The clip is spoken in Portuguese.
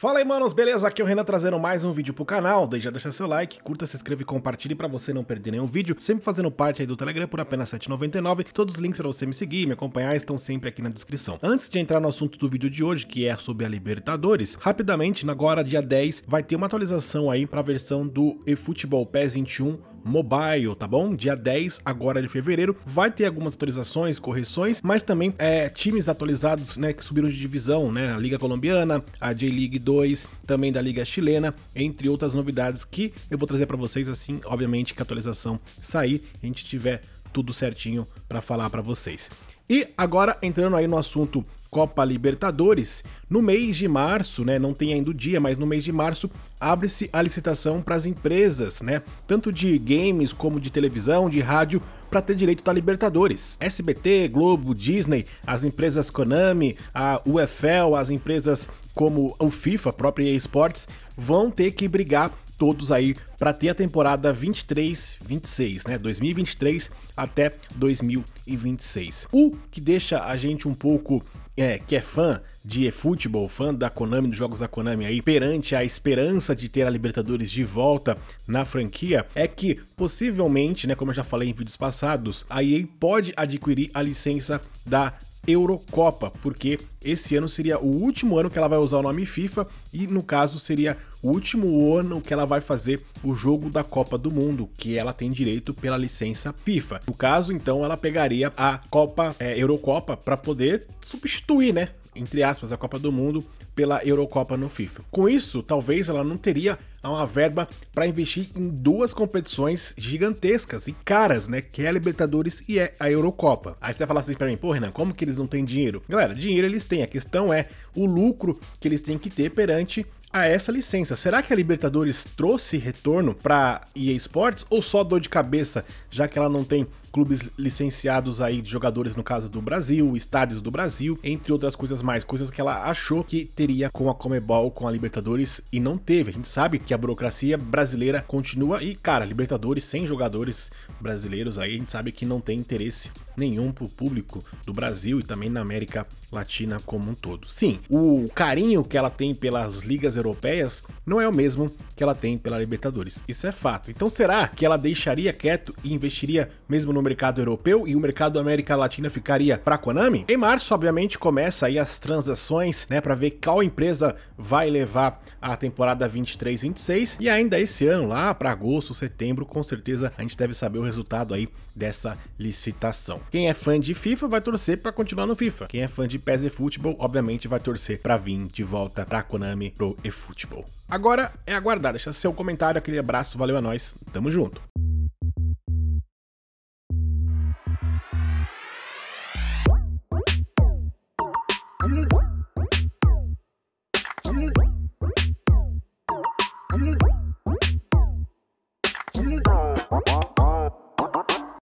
Fala aí, manos, beleza? Aqui é o Renan trazendo mais um vídeo pro canal. Deixa já deixar seu like, curta, se inscreve e compartilhe para você não perder nenhum vídeo. Sempre fazendo parte aí do Telegram por apenas R$7,99. Todos os links para você me seguir e me acompanhar estão sempre aqui na descrição. Antes de entrar no assunto do vídeo de hoje, que é sobre a Libertadores, rapidamente, agora dia 10, vai ter uma atualização aí para a versão do eFootball PES 21 mobile, tá bom? Dia 10 agora de fevereiro, vai ter algumas atualizações, correções, mas também é, times atualizados, né, que subiram de divisão, né, a Liga Colombiana, a J-League 2, também da Liga Chilena, entre outras novidades que eu vou trazer para vocês assim, obviamente que a atualização sair, a gente tiver tudo certinho para falar para vocês. E agora entrando aí no assunto Copa Libertadores, no mês de março, né, não tem ainda o dia, mas no mês de março abre-se a licitação para as empresas, né, tanto de games como de televisão, de rádio, para ter direito da Libertadores. SBT, Globo, Disney, as empresas Konami, a UFL, as empresas como o FIFA, a própria Esports, vão ter que brigar todos aí para ter a temporada 23-26, né? 2023 até 2026. O que deixa a gente um pouco é, que é fã de eFootball, fã da Konami, dos jogos da Konami aí, perante a esperança de ter a Libertadores de volta na franquia, é que possivelmente, né, como eu já falei em vídeos passados, a EA pode adquirir a licença da Eurocopa, porque esse ano seria o último ano que ela vai usar o nome FIFA e, no caso, seria o último ano que ela vai fazer o jogo da Copa do Mundo, que ela tem direito pela licença FIFA. No caso, então, ela pegaria a Copa é, Eurocopa para poder substituir, né, entre aspas, a Copa do Mundo pela Eurocopa no FIFA. Com isso, talvez ela não teria uma verba para investir em duas competições gigantescas e caras, né? Que é a Libertadores e é a Eurocopa. Aí você vai falar assim para mim, pô, Renan, como que eles não têm dinheiro? Galera, dinheiro eles têm. A questão é o lucro que eles têm que ter perante a essa licença. Será que a Libertadores trouxe retorno para EA Sports ou só dor de cabeça, já que ela não tem clubes licenciados aí de jogadores, no caso do Brasil, estádios do Brasil, entre outras coisas mais, coisas que ela achou que teria com a Comebol, com a Libertadores e não teve. A gente sabe que a burocracia brasileira continua e, cara, Libertadores sem jogadores brasileiros aí, a gente sabe que não tem interesse nenhum pro público do Brasil e também na América Latina como um todo. Sim, o carinho que ela tem pelas ligas europeias não é o mesmo que ela tem pela Libertadores. Isso é fato. Então será que ela deixaria quieto e investiria mesmo no no mercado europeu e o mercado da América Latina ficaria para a Konami? Em março, obviamente, começa aí as transações, né, para ver qual empresa vai levar a temporada 23/26 e ainda esse ano lá para agosto, setembro, com certeza a gente deve saber o resultado aí dessa licitação. Quem é fã de FIFA vai torcer para continuar no FIFA. Quem é fã de PES e futebol, obviamente, vai torcer para vir de volta para a Konami pro eFootball. Agora é aguardar, deixa seu comentário, aquele abraço, valeu a nós, tamo junto.